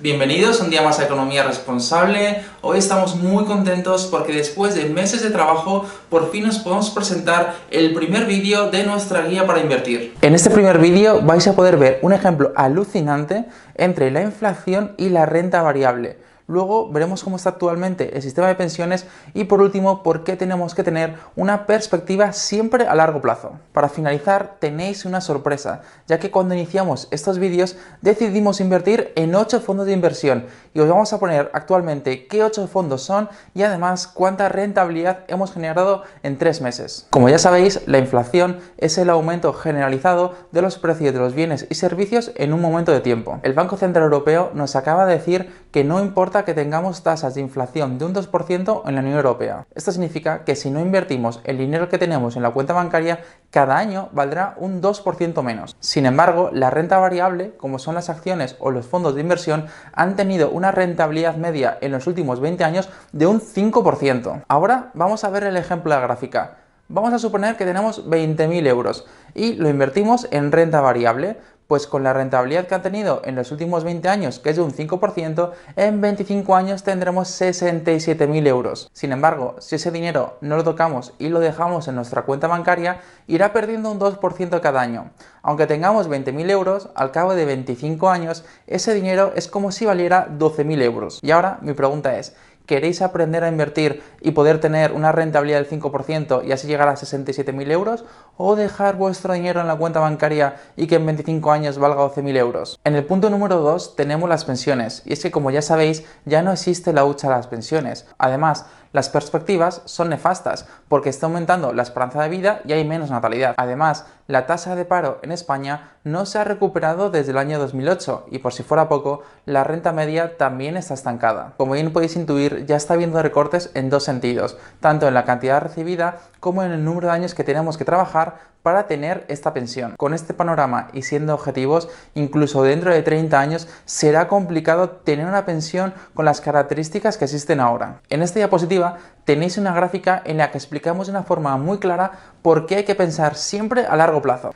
Bienvenidos un día más a Economía Responsable. Hoy estamos muy contentos porque después de meses de trabajo por fin os podemos presentar el primer vídeo de nuestra guía para invertir. En este primer vídeo vais a poder ver un ejemplo alucinante entre la inflación y la renta variable Luego veremos cómo está actualmente el sistema de pensiones y por último por qué tenemos que tener una perspectiva siempre a largo plazo. Para finalizar tenéis una sorpresa, ya que cuando iniciamos estos vídeos decidimos invertir en 8 fondos de inversión y os vamos a poner actualmente qué 8 fondos son y además cuánta rentabilidad hemos generado en 3 meses. Como ya sabéis, la inflación es el aumento generalizado de los precios de los bienes y servicios en un momento de tiempo. El Banco Central Europeo nos acaba de decir que no importa que tengamos tasas de inflación de un 2% en la Unión Europea. Esto significa que si no invertimos el dinero que tenemos en la cuenta bancaria, cada año valdrá un 2% menos. Sin embargo, la renta variable, como son las acciones o los fondos de inversión, han tenido una rentabilidad media en los últimos 20 años de un 5%. Ahora vamos a ver el ejemplo de la gráfica. Vamos a suponer que tenemos 20.000 euros y lo invertimos en renta variable. Pues con la rentabilidad que ha tenido en los últimos 20 años, que es de un 5%, en 25 años tendremos 67.000 euros. Sin embargo, si ese dinero no lo tocamos y lo dejamos en nuestra cuenta bancaria, irá perdiendo un 2% cada año. Aunque tengamos 20.000 euros, al cabo de 25 años, ese dinero es como si valiera 12.000 euros. Y ahora mi pregunta es, queréis aprender a invertir y poder tener una rentabilidad del 5% y así llegar a 67.000 euros o dejar vuestro dinero en la cuenta bancaria y que en 25 años valga 12.000 euros. En el punto número 2 tenemos las pensiones y es que como ya sabéis ya no existe la hucha a las pensiones. Además, las perspectivas son nefastas porque está aumentando la esperanza de vida y hay menos natalidad. Además, la tasa de paro en España no se ha recuperado desde el año 2008 y por si fuera poco, la renta media también está estancada. Como bien podéis intuir, ya está habiendo recortes en dos sentidos, tanto en la cantidad recibida como en el número de años que tenemos que trabajar para tener esta pensión. Con este panorama y siendo objetivos, incluso dentro de 30 años será complicado tener una pensión con las características que existen ahora. En esta diapositiva tenéis una gráfica en la que explicamos de una forma muy clara por qué hay que pensar siempre a largo plazo.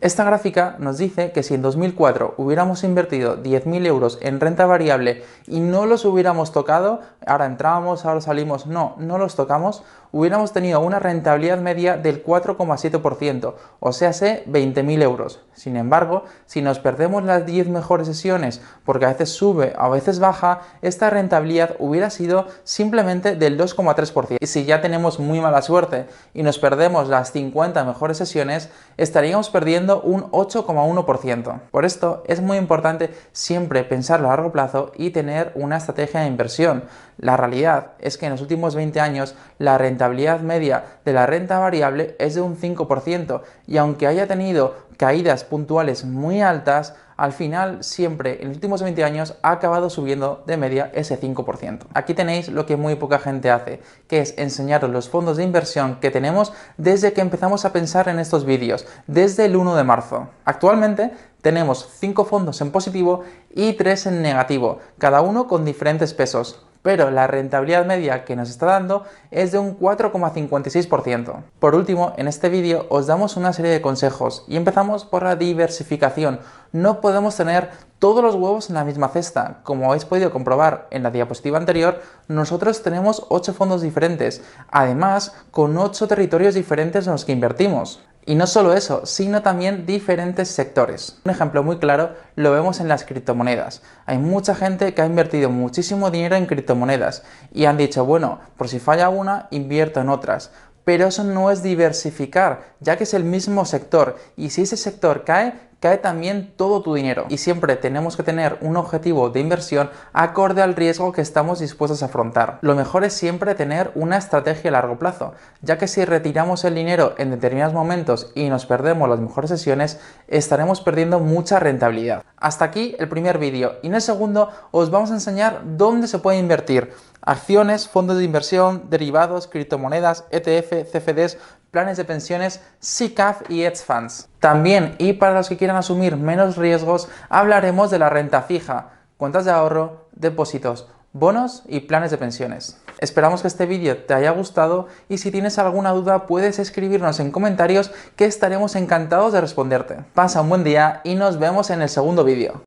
Esta gráfica nos dice que si en 2004 hubiéramos invertido 10.000 euros en renta variable y no los hubiéramos tocado, ahora entrábamos, ahora salimos, no, no los tocamos, hubiéramos tenido una rentabilidad media del 4,7%, o sea, 20.000 euros. Sin embargo, si nos perdemos las 10 mejores sesiones porque a veces sube, a veces baja, esta rentabilidad hubiera sido simplemente del 2,3%. Y si ya tenemos muy mala suerte y nos perdemos las 50 mejores sesiones, estaríamos perdiendo un 8,1%. Por esto es muy importante siempre pensar a largo plazo y tener una estrategia de inversión. La realidad es que en los últimos 20 años la rentabilidad rentabilidad media de la renta variable es de un 5% y aunque haya tenido caídas puntuales muy altas, al final siempre en los últimos 20 años ha acabado subiendo de media ese 5%. Aquí tenéis lo que muy poca gente hace, que es enseñaros los fondos de inversión que tenemos desde que empezamos a pensar en estos vídeos, desde el 1 de marzo. Actualmente tenemos 5 fondos en positivo y 3 en negativo, cada uno con diferentes pesos pero la rentabilidad media que nos está dando es de un 4,56%. Por último, en este vídeo os damos una serie de consejos y empezamos por la diversificación. No podemos tener todos los huevos en la misma cesta. Como habéis podido comprobar en la diapositiva anterior, nosotros tenemos 8 fondos diferentes, además con 8 territorios diferentes en los que invertimos. Y no solo eso, sino también diferentes sectores. Un ejemplo muy claro lo vemos en las criptomonedas. Hay mucha gente que ha invertido muchísimo dinero en criptomonedas y han dicho, bueno, por si falla una, invierto en otras pero eso no es diversificar, ya que es el mismo sector y si ese sector cae, cae también todo tu dinero. Y siempre tenemos que tener un objetivo de inversión acorde al riesgo que estamos dispuestos a afrontar. Lo mejor es siempre tener una estrategia a largo plazo, ya que si retiramos el dinero en determinados momentos y nos perdemos las mejores sesiones, estaremos perdiendo mucha rentabilidad. Hasta aquí el primer vídeo y en el segundo os vamos a enseñar dónde se puede invertir acciones, fondos de inversión, derivados, criptomonedas, ETF, CFDs, planes de pensiones, SICAF y hedge funds. También, y para los que quieran asumir menos riesgos, hablaremos de la renta fija, cuentas de ahorro, depósitos, bonos y planes de pensiones. Esperamos que este vídeo te haya gustado y si tienes alguna duda puedes escribirnos en comentarios que estaremos encantados de responderte. Pasa un buen día y nos vemos en el segundo vídeo.